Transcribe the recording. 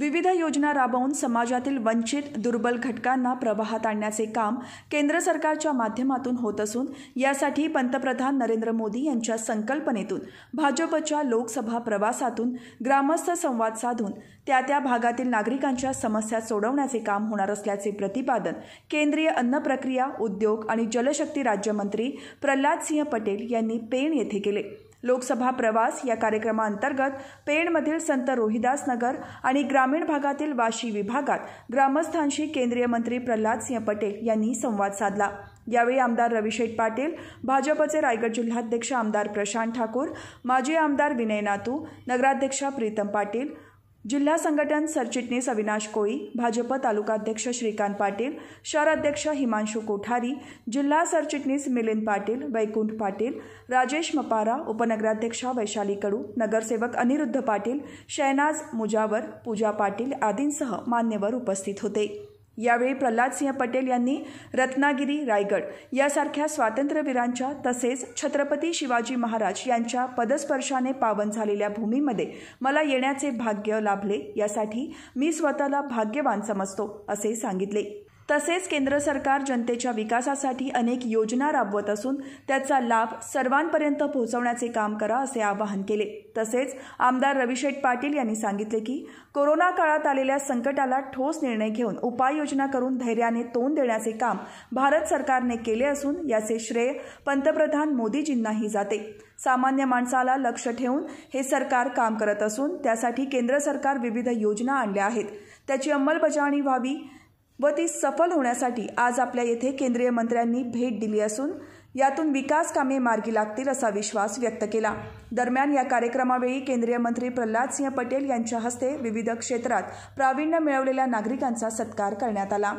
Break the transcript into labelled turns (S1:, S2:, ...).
S1: विविध योजना राबवून समाजातील वंचित दुर्बल घटकांना प्रवाहात आणण्याचे काम केंद्र सरकारच्या माध्यमातून होत असून यासाठी पंतप्रधान नरेंद्र मोदी यांच्या संकल्पनेतून भाजपच्या लोकसभा प्रवासातून ग्रामस्थ संवाद साधून त्या त्या भागातील नागरिकांच्या समस्या सोडवण्याचे काम होणार असल्याचे प्रतिपादन केंद्रीय अन्न प्रक्रिया उद्योग आणि जलशक्ती राज्यमंत्री प्रल्हाद सिंह पटेल यांनी पेण येथे केले लोकसभा प्रवास या कार्यक्रमाअंतर्गत पेणमधील संत रोहिदास नगर आणि ग्रामीण भागातील वाशी विभागात ग्रामस्थांशी केंद्रीय मंत्री प्रल्हाद सिंह पटेल यांनी संवाद साधला यावेळी आमदार रविशेठ पाटील भाजपचे रायगड जिल्हाध्यक्ष आमदार प्रशांत ठाकूर माजी आमदार विनय नातू नगराध्यक्षा प्रीतम पाटील जिल्हा संघटन सरचिटणीस अविनाश कोळी भाजप तालुकाध्यक्ष श्रीकांत पाटील शहराध्यक्ष हिमांशू कोठारी जिल्हा सरचिटणीस मिलिंद पाटील वैकुंठ पाटील राजेश मपारा उपनगराध्यक्ष वैशाली कडू नगरसेवक अनिरुद्ध पाटील शहनाज मुजावर पूजा पाटील आदींसह मान्यवर उपस्थित होते यावेळी प्रल्हादसिंह पटेल यांनी रत्नागिरी रायगड यासारख्या स्वातंत्र्यवीरांच्या तसेच छत्रपती शिवाजी महाराज यांच्या पदस्पर्शाने पावन झालेल्या भूमीमध्ये मला येण्याचे भाग्य लाभले यासाठी मी स्वतःला भाग्यवान समजतो असे सांगितले तसेच केंद्र सरकार जनतेच्या विकासासाठी अनेक योजना राबवत असून त्याचा लाभ सर्वांपर्यंत पोहोचवण्याचे काम करा असे आवाहन केले तसेच आमदार रविशेठ पाटील यांनी सांगितले की कोरोना काळात आलेल्या संकटाला ठोस निर्णय घेऊन उपाययोजना करून धैर्याने तोंड देण्याचे काम भारत सरकारने केले असून याचे श्रेय पंतप्रधान मोदीजींनाही जाते सामान्य माणसाला लक्ष ठेवून हे सरकार काम करत असून त्यासाठी केंद्र सरकार विविध योजना आणल्या आहेत त्याची अंमलबजावणी व्हावी व ती सफल होण्यासाठी आज आपल्या येथे केंद्रीय मंत्र्यांनी भेट दिली असून यातून विकास कामे मार्गी लागतील असा विश्वास व्यक्त केला दरम्यान या कार्यक्रमावेळी केंद्रीय मंत्री प्रल्हाद सिंह पटेल यांच्या हस्ते विविध क्षेत्रात प्रावीण्य मिळवलेल्या नागरिकांचा सत्कार करण्यात आला